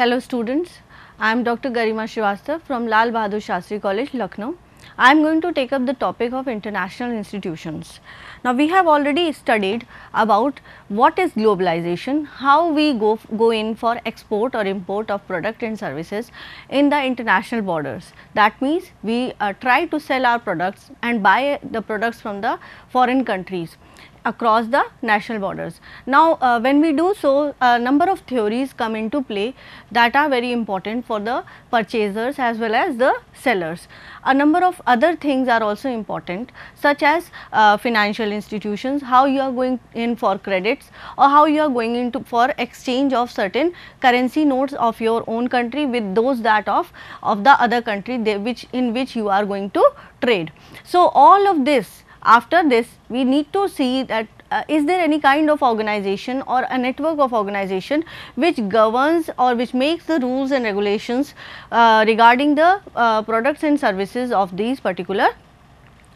Hello students, I am Dr. Garima Srivastav from Lal Bahadur Shastri College, Lucknow. I am going to take up the topic of international institutions. Now we have already studied about what is globalization, how we go, go in for export or import of product and services in the international borders. That means we uh, try to sell our products and buy the products from the foreign countries across the national borders. Now, uh, when we do so, a number of theories come into play that are very important for the purchasers as well as the sellers. A number of other things are also important such as uh, financial institutions, how you are going in for credits or how you are going into for exchange of certain currency notes of your own country with those that of, of the other country they, which in which you are going to trade. So, all of this after this we need to see that uh, is there any kind of organization or a network of organization which governs or which makes the rules and regulations uh, regarding the uh, products and services of these particular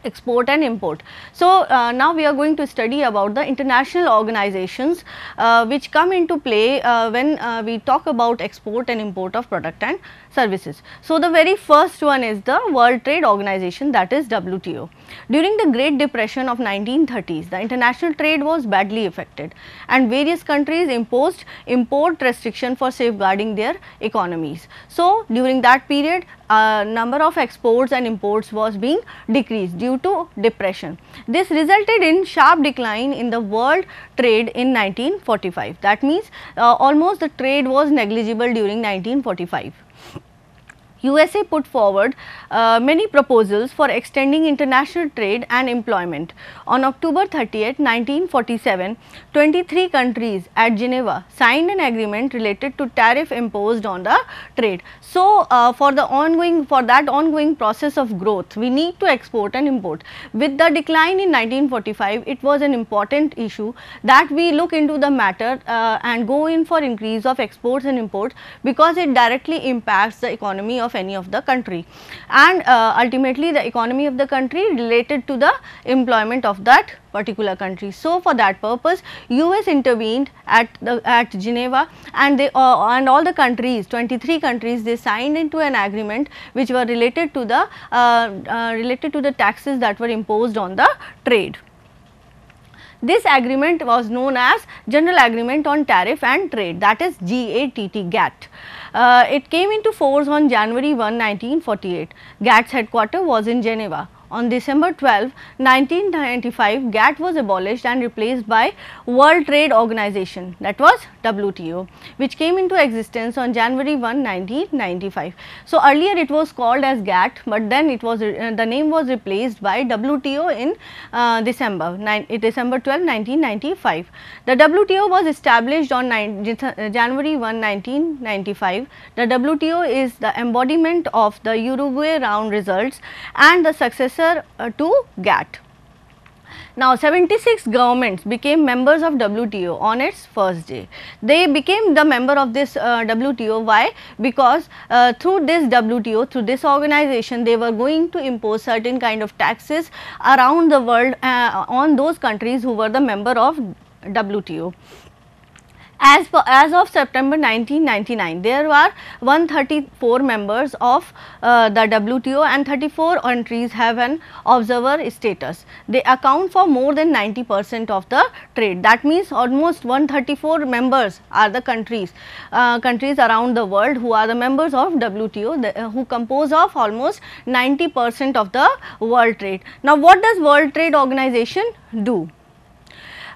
export and import. So, uh, now we are going to study about the international organizations uh, which come into play uh, when uh, we talk about export and import of product and services. So, the very first one is the World Trade Organization that is WTO. During the Great Depression of 1930s, the international trade was badly affected and various countries imposed import restriction for safeguarding their economies. So, during that period, uh, number of exports and imports was being decreased due to depression. This resulted in sharp decline in the world trade in 1945. That means, uh, almost the trade was negligible during 1945. USA put forward uh, many proposals for extending international trade and employment. On October 30, 1947, 23 countries at Geneva signed an agreement related to tariff imposed on the trade. So, uh, for the ongoing for that ongoing process of growth, we need to export and import. With the decline in 1945, it was an important issue that we look into the matter uh, and go in for increase of exports and imports because it directly impacts the economy of any of the country and uh, ultimately the economy of the country related to the employment of that particular country. So, for that purpose US intervened at the at Geneva and they uh, and all the countries 23 countries they signed into an agreement which were related to the uh, uh, related to the taxes that were imposed on the trade. This agreement was known as General Agreement on Tariff and Trade that is GATT GATT. Uh, it came into force on January 1, 1948. GATT's headquarter was in Geneva. On December 12, 1995, GATT was abolished and replaced by World Trade Organization that was WTO which came into existence on January 1, 1995. So, earlier it was called as GATT, but then it was uh, the name was replaced by WTO in uh, December, nine, eh, December 12, 1995. The WTO was established on nine, uh, January 1, 1995. The WTO is the embodiment of the Uruguay round results and the successor uh, to GATT. Now 76 governments became members of WTO on its first day. They became the member of this uh, WTO. Why? Because uh, through this WTO, through this organization, they were going to impose certain kind of taxes around the world uh, on those countries who were the member of WTO. As, per, as of September 1999, there were 134 members of uh, the WTO and 34 countries have an observer status. They account for more than 90 percent of the trade. That means almost 134 members are the countries, uh, countries around the world who are the members of WTO the, uh, who compose of almost 90 percent of the world trade. Now, what does World Trade Organization do?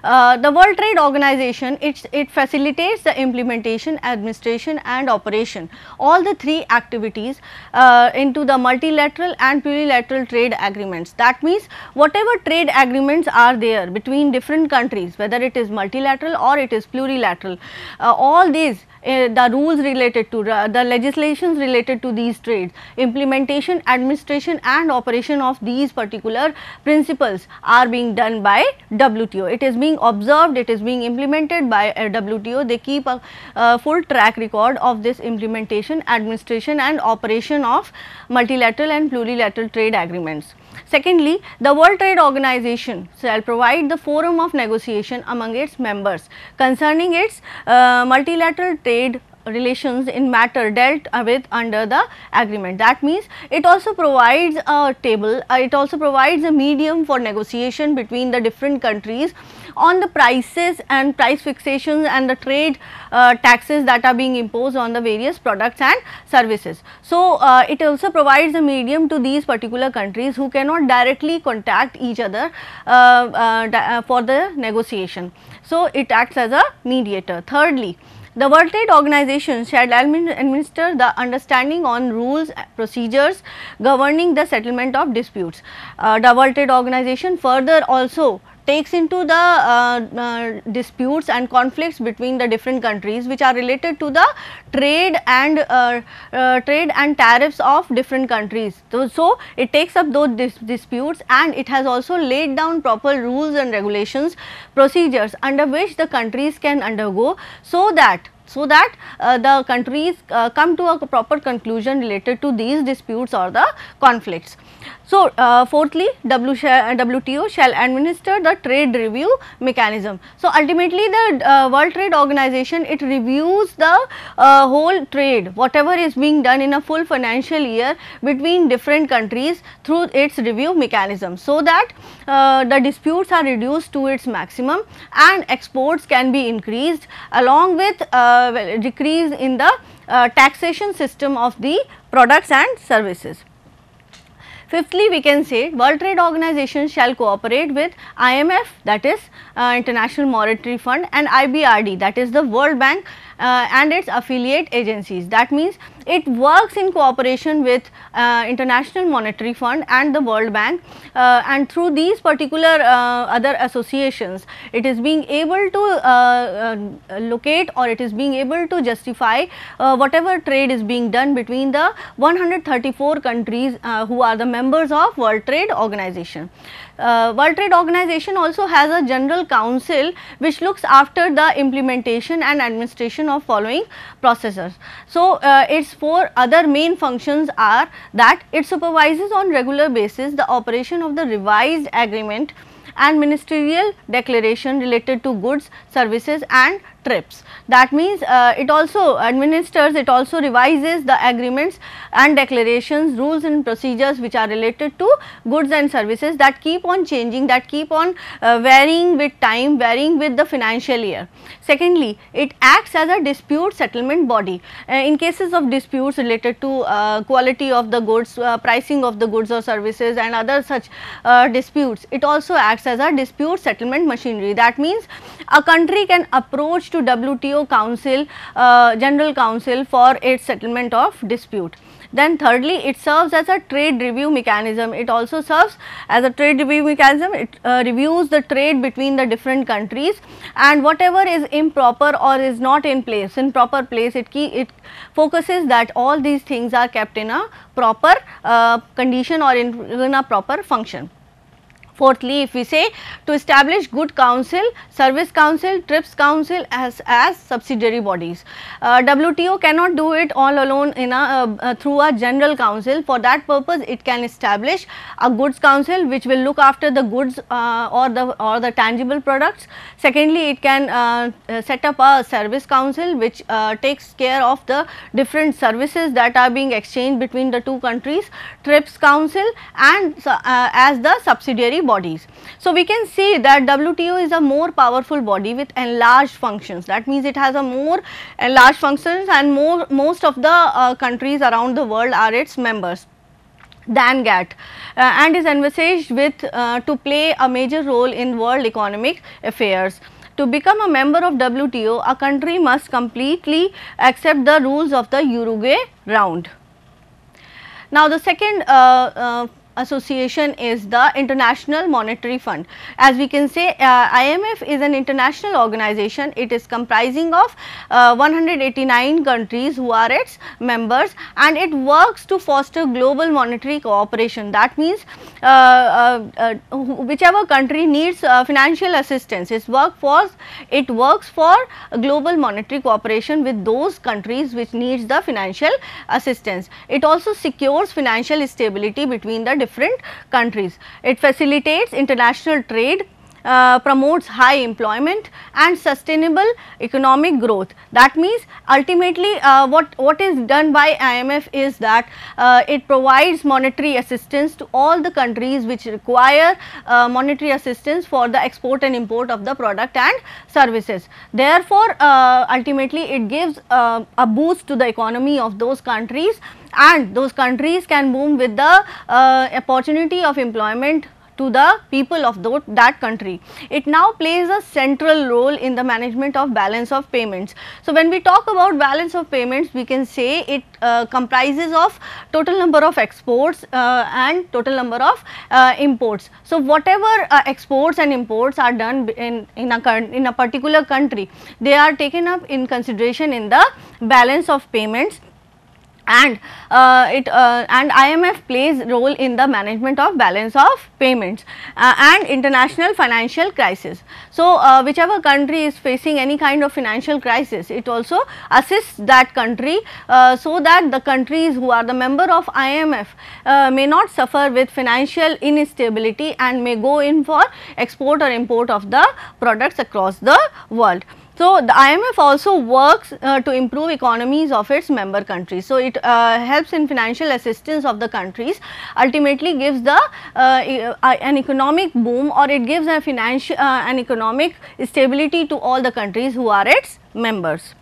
Uh, the World Trade Organization, it, it facilitates the implementation, administration and operation, all the three activities uh, into the multilateral and plurilateral trade agreements. That means, whatever trade agreements are there between different countries, whether it is multilateral or it is plurilateral, uh, all these uh, the rules related to uh, the legislations related to these trades, implementation, administration and operation of these particular principles are being done by WTO. It is me being observed, it is being implemented by WTO. They keep a, a full track record of this implementation, administration and operation of multilateral and plurilateral trade agreements. Secondly, the World Trade Organization shall provide the forum of negotiation among its members concerning its uh, multilateral trade relations in matter dealt with under the agreement. That means it also provides a table, uh, it also provides a medium for negotiation between the different countries on the prices and price fixations and the trade uh, taxes that are being imposed on the various products and services. So, uh, it also provides a medium to these particular countries who cannot directly contact each other uh, uh, uh for the negotiation. So, it acts as a mediator. Thirdly, the World Trade Organization shall administer the understanding on rules, procedures governing the settlement of disputes. Uh, the World Trade Organization further also takes into the uh, uh, disputes and conflicts between the different countries which are related to the trade and uh, uh, trade and tariffs of different countries. So, so it takes up those dis disputes and it has also laid down proper rules and regulations procedures under which the countries can undergo so that so that uh, the countries uh, come to a proper conclusion related to these disputes or the conflicts. So, uh, fourthly w shall, WTO shall administer the trade review mechanism. So, ultimately the uh, World Trade Organization it reviews the uh, whole trade whatever is being done in a full financial year between different countries through its review mechanism. So, that uh, the disputes are reduced to its maximum and exports can be increased along with uh, decrease in the uh, taxation system of the products and services. Fifthly, we can say World Trade Organization shall cooperate with IMF that is uh, International Monetary Fund and IBRD that is the World Bank uh, and its affiliate agencies. That means it works in cooperation with uh, International Monetary Fund and the World Bank uh, and through these particular uh, other associations it is being able to uh, uh, locate or it is being able to justify whatever trade is being done between the 134 countries who are the members of World Trade Organization uh, World Trade Organization also has a general council which looks after the implementation and administration of following processes. So, uh, its four other main functions are that it supervises on regular basis the operation of the revised agreement and ministerial declaration related to goods, services and trips. That means uh, it also administers, it also revises the agreements and declarations, rules and procedures which are related to goods and services that keep on changing, that keep on uh, varying with time, varying with the financial year. Secondly, it acts as a dispute settlement body. Uh, in cases of disputes related to uh, quality of the goods, uh, pricing of the goods or services and other such uh, disputes, it also acts as a dispute settlement machinery. That means a country can approach to WTO Council, uh, General Council for its settlement of dispute. Then thirdly, it serves as a trade review mechanism. It also serves as a trade review mechanism. It uh, reviews the trade between the different countries and whatever is improper or is not in place, in proper place, it, key, it focuses that all these things are kept in a proper uh, condition or in, in a proper function. Fourthly, if we say to establish good council, service council, TRIPS council as, as subsidiary bodies. Uh, WTO cannot do it all alone in a, uh, uh, through a general council. For that purpose, it can establish a goods council which will look after the goods uh, or the or the tangible products. Secondly, it can uh, uh, set up a service council which takes care of the different services that are being exchanged between the two countries, TRIPS council and as the subsidiary bodies. So we can say that WTO is a more powerful body with enlarged functions. That means it has a more enlarged functions and more most of the uh, countries around the world are its members than GATT uh, and is envisaged with uh, to play a major role in world economic affairs. To become a member of WTO, a country must completely accept the rules of the Uruguay round. Now, the second uh, uh association is the International Monetary Fund. As we can say uh, IMF is an international organization. It is comprising of uh, 189 countries who are its members and it works to foster global monetary cooperation. That means uh, uh, uh whichever country needs uh, financial assistance, its workforce, it works for global monetary cooperation with those countries which needs the financial assistance. It also secures financial stability between the different different countries. It facilitates international trade, uh, promotes high employment and sustainable economic growth. That means ultimately uh, what, what is done by IMF is that uh, it provides monetary assistance to all the countries which require uh, monetary assistance for the export and import of the product and services. Therefore, uh, ultimately it gives a boost to the economy of those countries and those countries can boom with the opportunity of employment to the people of the, that country. It now plays a central role in the management of balance of payments. So, when we talk about balance of payments, we can say it uh, comprises of total number of exports uh, and total number of uh, imports. So, whatever uh, exports and imports are done in, in, a, in a particular country, they are taken up in consideration in the balance of payments and uh, it uh, and IMF plays role in the management of balance of payments uh, and international financial crisis. So, uh, whichever country is facing any kind of financial crisis it also assists that country uh, so that the countries who are the member of IMF uh, may not suffer with financial instability and may go in for export or import of the products across the world. So, the IMF also works uh, to improve economies of its member countries. So, it uh, helps in financial assistance of the countries ultimately gives the uh, uh an economic boom or it gives a financial uh, an economic stability to all the countries who are its members.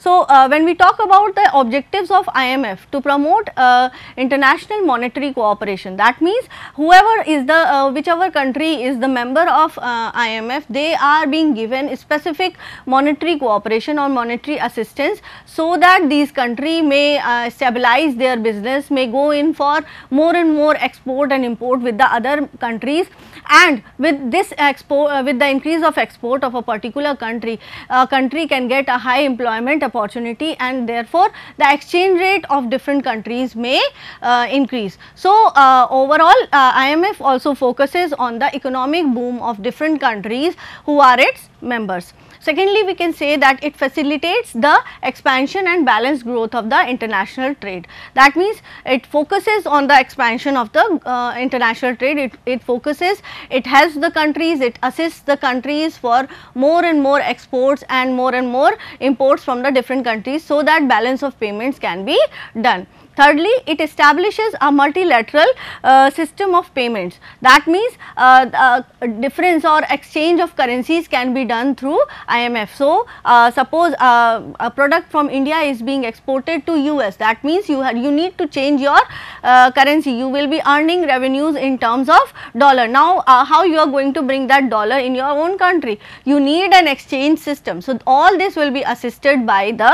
So, uh, when we talk about the objectives of IMF to promote uh, international monetary cooperation that means whoever is the uh, whichever country is the member of uh, IMF they are being given specific monetary cooperation or monetary assistance so that these country may uh, stabilize their business may go in for more and more export and import with the other countries and with this export uh, with the increase of export of a particular country a country can get a high employment opportunity and therefore the exchange rate of different countries may uh, increase. So, uh, overall uh, IMF also focuses on the economic boom of different countries who are its members. Secondly, we can say that it facilitates the expansion and balanced growth of the international trade. That means, it focuses on the expansion of the uh, international trade, it, it focuses, it helps the countries, it assists the countries for more and more exports and more and more imports from the different countries. So, that balance of payments can be done. Thirdly, it establishes a multilateral uh, system of payments. That means uh, uh difference or exchange of currencies can be done through IMF. So, uh, suppose uh, a product from India is being exported to US that means you you need to change your currency. You will be earning revenues in terms of dollar. Now, how you are going to bring that dollar in your own country? You need an exchange system. So, all this will be assisted by the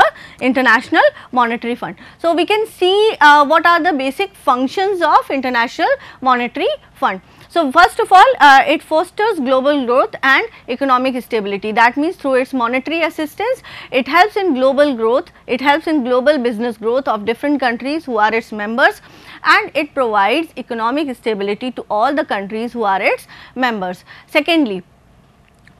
International Monetary Fund. So, we can see uh, what are the basic functions of International Monetary Fund. So, first of all uh, it fosters global growth and economic stability that means through its monetary assistance it helps in global growth, it helps in global business growth of different countries who are its members and it provides economic stability to all the countries who are its members. Secondly,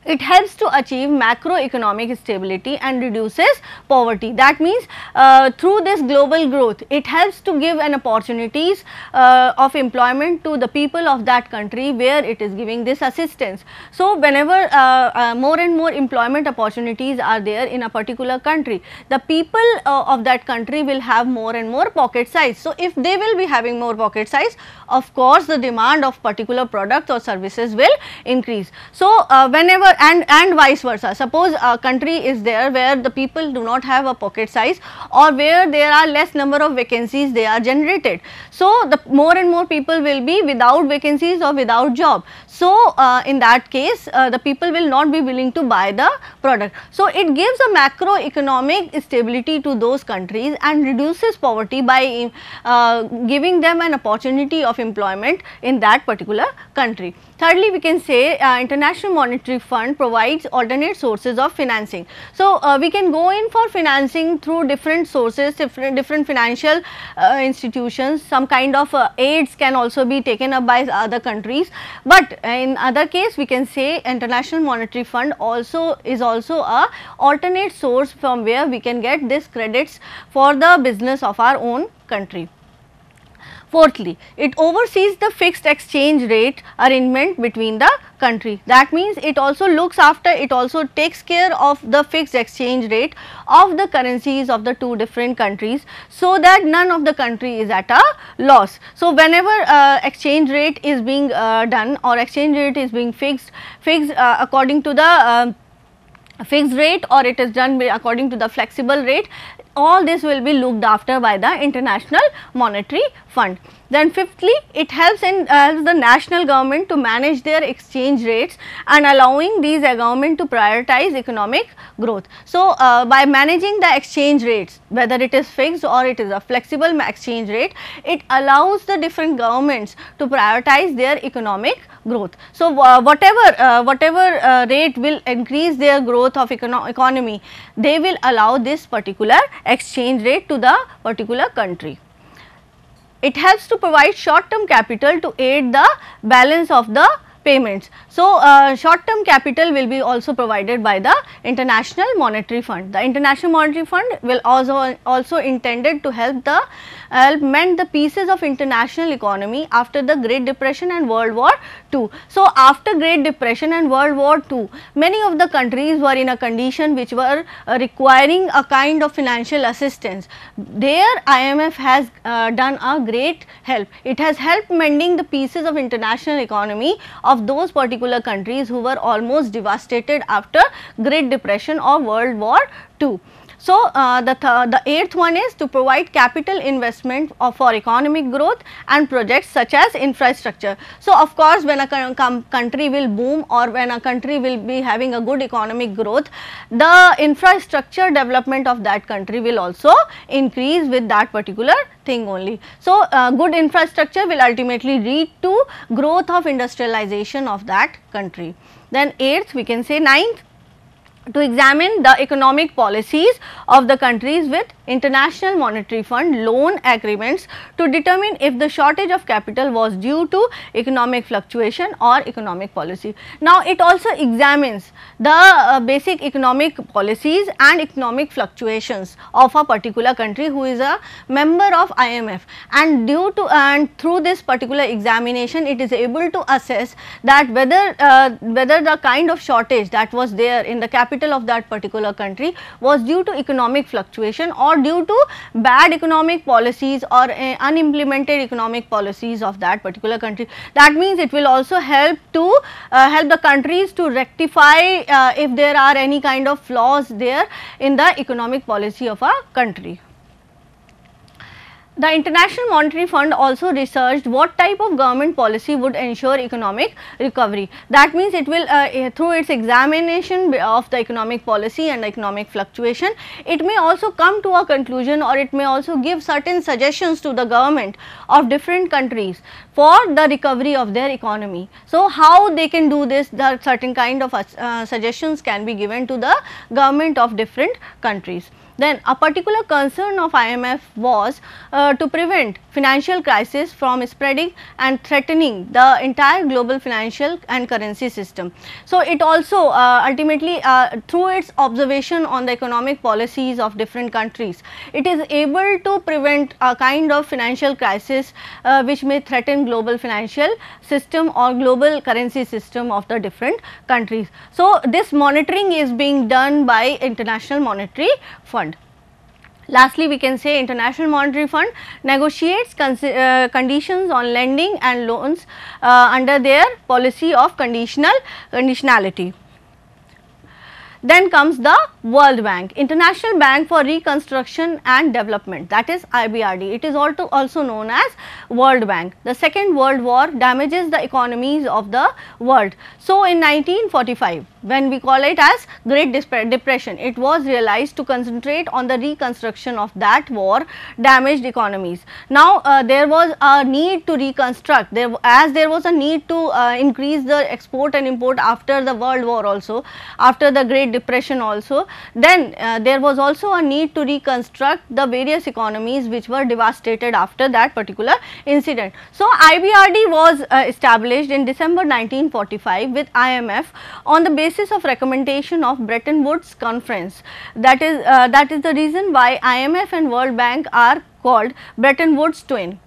it helps to achieve macroeconomic stability and reduces poverty. That means uh, through this global growth, it helps to give an opportunities uh, of employment to the people of that country where it is giving this assistance. So, whenever uh, uh more and more employment opportunities are there in a particular country, the people uh, of that country will have more and more pocket size. So, if they will be having more pocket size, of course, the demand of particular products or services will increase. So, uh, whenever or and and vice versa suppose a country is there where the people do not have a pocket size or where there are less number of vacancies they are generated so the more and more people will be without vacancies or without job so uh, in that case uh, the people will not be willing to buy the product so it gives a macroeconomic stability to those countries and reduces poverty by uh, giving them an opportunity of employment in that particular country thirdly we can say uh, international monetary fund fund provides alternate sources of financing. So, uh, we can go in for financing through different sources, different, different financial uh, institutions, some kind of uh, aids can also be taken up by other countries. But in other case, we can say International Monetary Fund also is also a alternate source from where we can get this credits for the business of our own country. Fourthly, it oversees the fixed exchange rate arrangement between the country. That means it also looks after, it also takes care of the fixed exchange rate of the currencies of the two different countries so that none of the country is at a loss. So, whenever uh, exchange rate is being uh, done or exchange rate is being fixed, fixed uh, according to the um, fixed rate or it is done according to the flexible rate all this will be looked after by the international monetary fund then fifthly, it helps in uh, the national government to manage their exchange rates and allowing these uh, government to prioritize economic growth. So, uh, by managing the exchange rates, whether it is fixed or it is a flexible exchange rate, it allows the different governments to prioritize their economic growth. So, uh, whatever uh, whatever uh, rate will increase their growth of econo economy, they will allow this particular exchange rate to the particular country it helps to provide short term capital to aid the balance of the payments. So, uh, short term capital will be also provided by the International Monetary Fund. The International Monetary Fund will also also intended to help the help meant the pieces of international economy after the Great Depression and World War II. So, after Great Depression and World War II, many of the countries were in a condition which were uh, requiring a kind of financial assistance. There IMF has uh, done a great help. It has helped mending the pieces of international economy of those particular countries who were almost devastated after Great Depression or World War II. So, uh, the, the eighth one is to provide capital investment for economic growth and projects such as infrastructure. So, of course, when a country will boom or when a country will be having a good economic growth, the infrastructure development of that country will also increase with that particular thing only. So, uh, good infrastructure will ultimately lead to growth of industrialization of that country. Then eighth we can say ninth to examine the economic policies of the countries with international monetary fund loan agreements to determine if the shortage of capital was due to economic fluctuation or economic policy. Now, it also examines the uh, basic economic policies and economic fluctuations of a particular country who is a member of IMF and due to and through this particular examination it is able to assess that whether uh, whether the kind of shortage that was there in the capital capital of that particular country was due to economic fluctuation or due to bad economic policies or uh, unimplemented economic policies of that particular country. That means it will also help to uh, help the countries to rectify uh, if there are any kind of flaws there in the economic policy of a country. The International Monetary Fund also researched what type of government policy would ensure economic recovery. That means it will uh, eh, through its examination of the economic policy and economic fluctuation, it may also come to a conclusion or it may also give certain suggestions to the government of different countries for the recovery of their economy. So, how they can do this the certain kind of uh, suggestions can be given to the government of different countries. Then a particular concern of IMF was uh, to prevent financial crisis from spreading and threatening the entire global financial and currency system. So, it also uh, ultimately uh, through its observation on the economic policies of different countries, it is able to prevent a kind of financial crisis uh, which may threaten global financial system or global currency system of the different countries. So, this monitoring is being done by International Monetary Fund. Lastly, we can say International Monetary Fund negotiates uh, conditions on lending and loans uh, under their policy of conditional conditionality. Then comes the World Bank, International Bank for Reconstruction and Development that is IBRD. It is also, also known as World Bank. The second world war damages the economies of the world. So, in 1945 when we call it as Great Depression, it was realized to concentrate on the reconstruction of that war damaged economies. Now, uh, there was a need to reconstruct there as there was a need to uh, increase the export and import after the world war also after the Great Depression also. Then uh, there was also a need to reconstruct the various economies which were devastated after that particular incident. So, IBRD was uh, established in December 1945 with IMF on the basis of recommendation of Bretton Woods conference. That is, uh, that is the reason why IMF and World Bank are called Bretton Woods twin.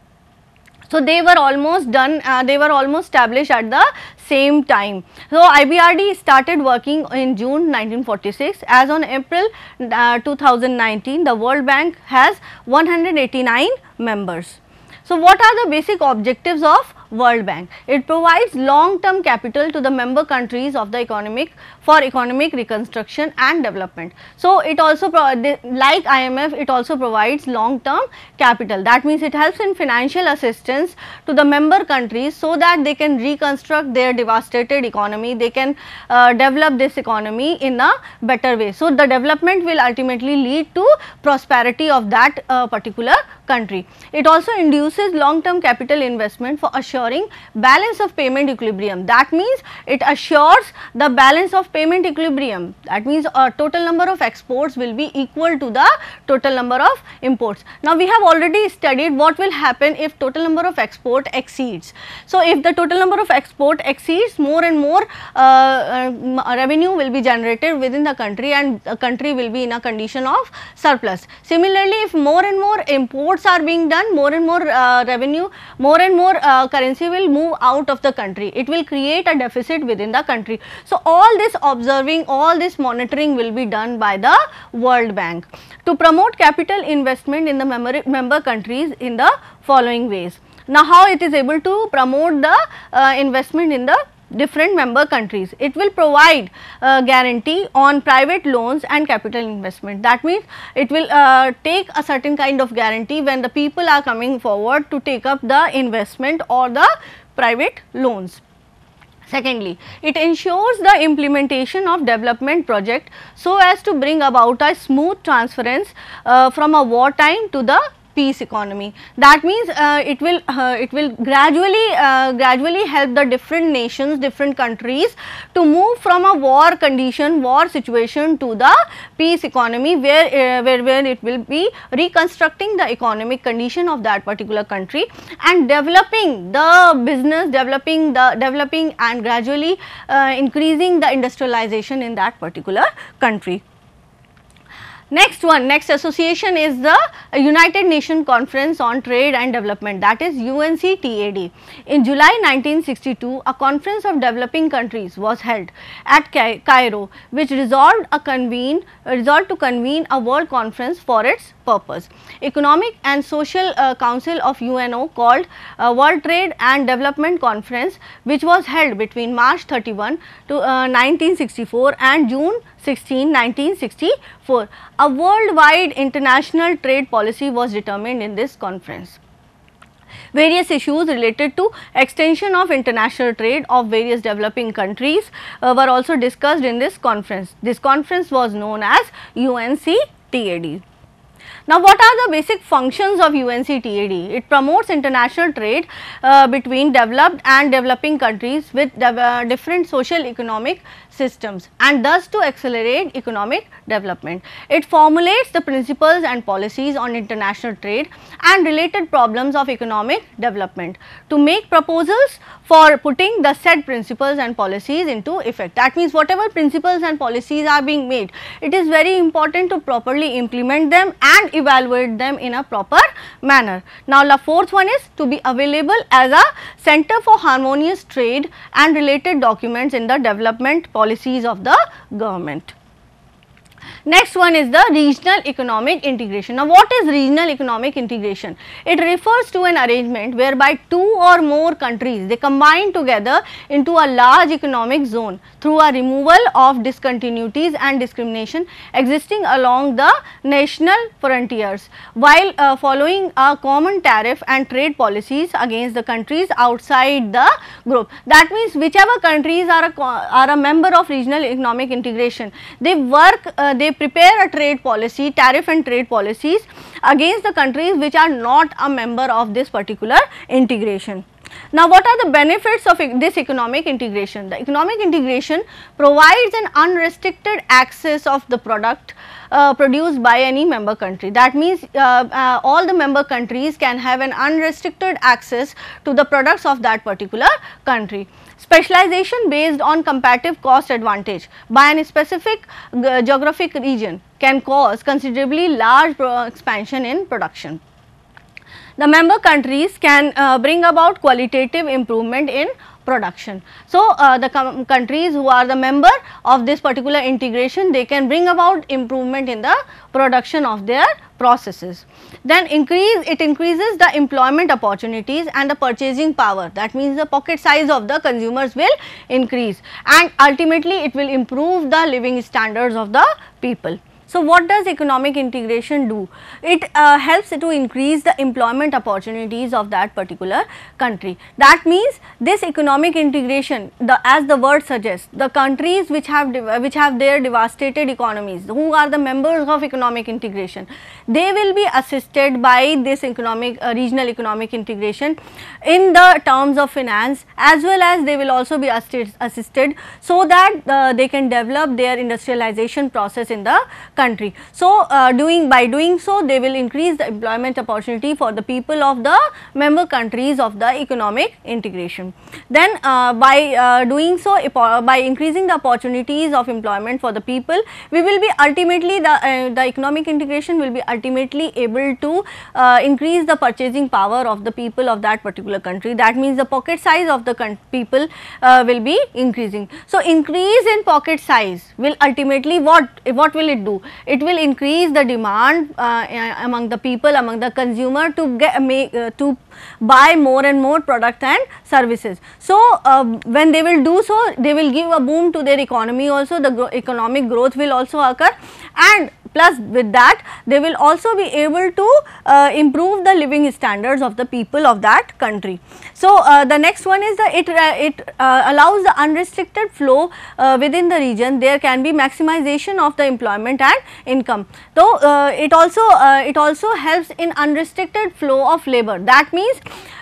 So, they were almost done, uh, they were almost established at the same time. So, IBRD started working in June 1946 as on April uh, 2019 the World Bank has 189 members. So, what are the basic objectives of World Bank. It provides long-term capital to the member countries of the economic for economic reconstruction and development. So, it also like IMF it also provides long-term capital that means it helps in financial assistance to the member countries so that they can reconstruct their devastated economy, they can uh, develop this economy in a better way. So, the development will ultimately lead to prosperity of that uh, particular country. It also induces long-term capital investment for assuring balance of payment equilibrium. That means it assures the balance of payment equilibrium. That means uh, total number of exports will be equal to the total number of imports. Now, we have already studied what will happen if total number of export exceeds. So, if the total number of export exceeds more and more uh, uh, revenue will be generated within the country and the country will be in a condition of surplus. Similarly, if more and more imports exports are being done, more and more uh, revenue, more and more uh, currency will move out of the country. It will create a deficit within the country. So, all this observing, all this monitoring will be done by the World Bank to promote capital investment in the member countries in the following ways. Now, how it is able to promote the uh, investment in the different member countries. It will provide uh, guarantee on private loans and capital investment. That means it will uh, take a certain kind of guarantee when the people are coming forward to take up the investment or the private loans. Secondly, it ensures the implementation of development project so as to bring about a smooth transference uh, from a wartime to the peace economy. That means uh, it will uh, it will gradually uh, gradually help the different nations, different countries to move from a war condition, war situation to the peace economy, where uh, where where it will be reconstructing the economic condition of that particular country and developing the business, developing the developing and gradually uh, increasing the industrialization in that particular country. Next one, next association is the United Nations Conference on Trade and Development that is UNCTAD. In July 1962, a conference of developing countries was held at Cairo which resolved, convene, resolved to convene a world conference for its purpose. Economic and Social uh, Council of UNO called uh, World Trade and Development Conference which was held between March 31 to uh, 1964 and June 16, 1964. A worldwide international trade policy was determined in this conference. Various issues related to extension of international trade of various developing countries uh, were also discussed in this conference. This conference was known as UNCTAD. Now, what are the basic functions of UNCTAD? It promotes international trade uh, between developed and developing countries with uh, different social, economic, systems and thus to accelerate economic development. It formulates the principles and policies on international trade and related problems of economic development to make proposals for putting the said principles and policies into effect. That means whatever principles and policies are being made, it is very important to properly implement them and evaluate them in a proper manner. Now, the fourth one is to be available as a center for harmonious trade and related documents in the development policy policies of the government. Next one is the regional economic integration. Now, what is regional economic integration? It refers to an arrangement whereby two or more countries they combine together into a large economic zone through a removal of discontinuities and discrimination existing along the national frontiers while uh, following a common tariff and trade policies against the countries outside the group. That means, whichever countries are a, are a member of regional economic integration, they work uh, they prepare a trade policy, tariff and trade policies against the countries which are not a member of this particular integration. Now, what are the benefits of this economic integration? The economic integration provides an unrestricted access of the product uh, produced by any member country. That means uh, uh, all the member countries can have an unrestricted access to the products of that particular country. Specialization based on comparative cost advantage by an specific uh, geographic region can cause considerably large expansion in production the member countries can uh, bring about qualitative improvement in production. So, uh, the countries who are the member of this particular integration they can bring about improvement in the production of their processes. Then increase it increases the employment opportunities and the purchasing power that means the pocket size of the consumers will increase and ultimately it will improve the living standards of the people. So, what does economic integration do? It uh, helps to increase the employment opportunities of that particular country. That means this economic integration, the, as the word suggests, the countries which have which have their devastated economies, who are the members of economic integration, they will be assisted by this economic uh, regional economic integration in the terms of finance as well as they will also be assisted so that uh, they can develop their industrialization process in the country. So, uh, doing by doing so they will increase the employment opportunity for the people of the member countries of the economic integration. Then uh, by uh, doing so uh, by increasing the opportunities of employment for the people we will be ultimately the, uh, the economic integration will be ultimately able to uh, increase the purchasing power of the people of that particular country that means the pocket size of the people will be increasing. So, increase in pocket size will ultimately what what will it do? it will increase the demand uh, among the people, among the consumer to get uh, make uh, to buy more and more product and services. So, uh, when they will do so, they will give a boom to their economy also, the gro economic growth will also occur and Plus with that they will also be able to uh, improve the living standards of the people of that country. So, uh, the next one is that it, uh, it uh, allows the unrestricted flow uh, within the region there can be maximization of the employment and income. So, it also it also helps in unrestricted flow of labor that means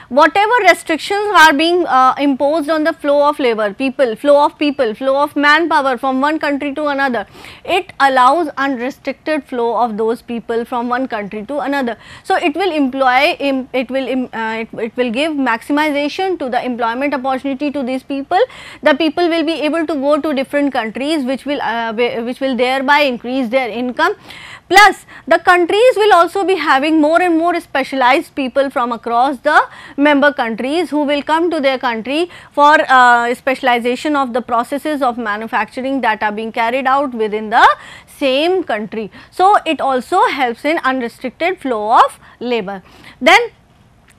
whatever restrictions are being uh, imposed on the flow of labor, people, flow of people, flow of manpower from one country to another, it allows unrestricted flow of those people from one country to another. So, it will employ, it will, uh, it, it will give maximization to the employment opportunity to these people. The people will be able to go to different countries which will, uh, which will thereby increase their income. Plus, the countries will also be having more and more specialized people from across the member countries who will come to their country for uh, specialization of the processes of manufacturing that are being carried out within the same country. So, it also helps in unrestricted flow of labor. Then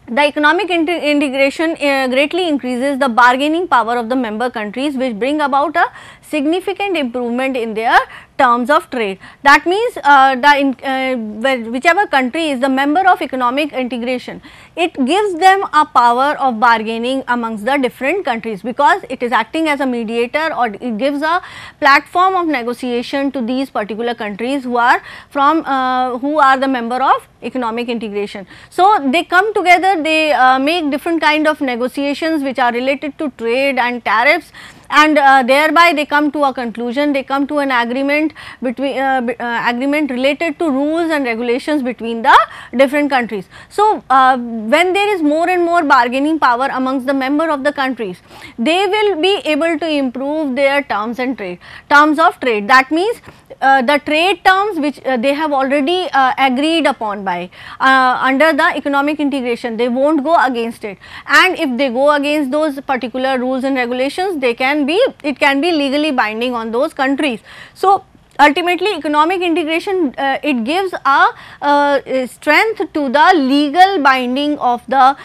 the economic integration uh, greatly increases the bargaining power of the member countries which bring about a significant improvement in their terms of trade. That means, uh, the in, uh, whichever country is the member of economic integration, it gives them a power of bargaining amongst the different countries because it is acting as a mediator or it gives a platform of negotiation to these particular countries who are from uh, who are the member of economic integration. So, they come together, they uh, make different kind of negotiations which are related to trade and tariffs and uh, thereby they come to a conclusion, they come to an agreement between uh, uh agreement related to rules and regulations between the different countries. So, uh, when there is more and more bargaining power amongst the member of the countries, they will be able to improve their terms and trade, terms of trade. That means, uh, the trade terms which uh, they have already uh, agreed upon by uh, under the economic integration they will not go against it and if they go against those particular rules and regulations they can can be it can be legally binding on those countries. So, ultimately economic integration uh, it gives a uh, strength to the legal binding of the uh,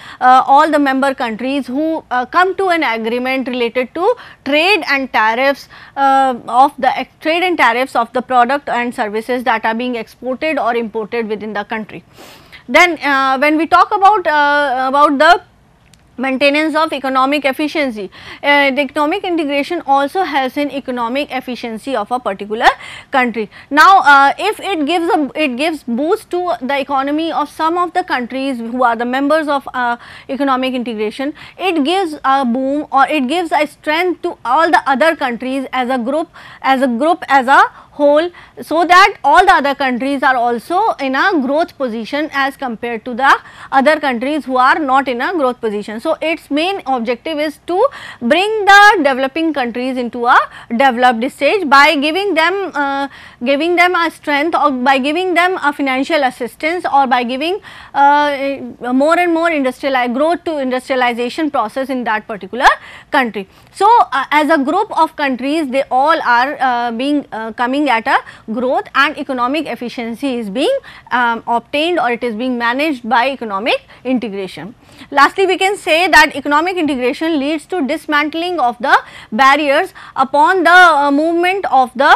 all the member countries who uh, come to an agreement related to trade and tariffs uh, of the trade and tariffs of the product and services that are being exported or imported within the country. Then uh, when we talk about about the maintenance of economic efficiency. Uh, the economic integration also helps in economic efficiency of a particular country. Now, uh, if it gives a it gives boost to the economy of some of the countries who are the members of uh, economic integration, it gives a boom or it gives a strength to all the other countries as a group as a group as a whole so that all the other countries are also in a growth position as compared to the other countries who are not in a growth position. So, its main objective is to bring the developing countries into a developed stage by giving them uh, giving them a strength or by giving them a financial assistance or by giving uh, more and more industrial growth to industrialization process in that particular country. So, uh, as a group of countries they all are uh, being uh, coming looking at a growth and economic efficiency is being um, obtained or it is being managed by economic integration. Lastly, we can say that economic integration leads to dismantling of the barriers upon the uh, movement of the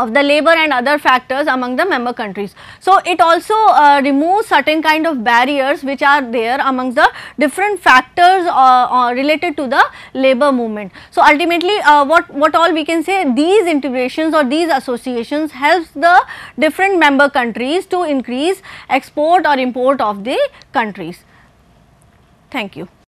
of the labor and other factors among the member countries. So, it also uh, removes certain kind of barriers which are there among the different factors uh, uh, related to the labor movement. So, ultimately uh, what, what all we can say these integrations or these associations helps the different member countries to increase export or import of the countries. Thank you.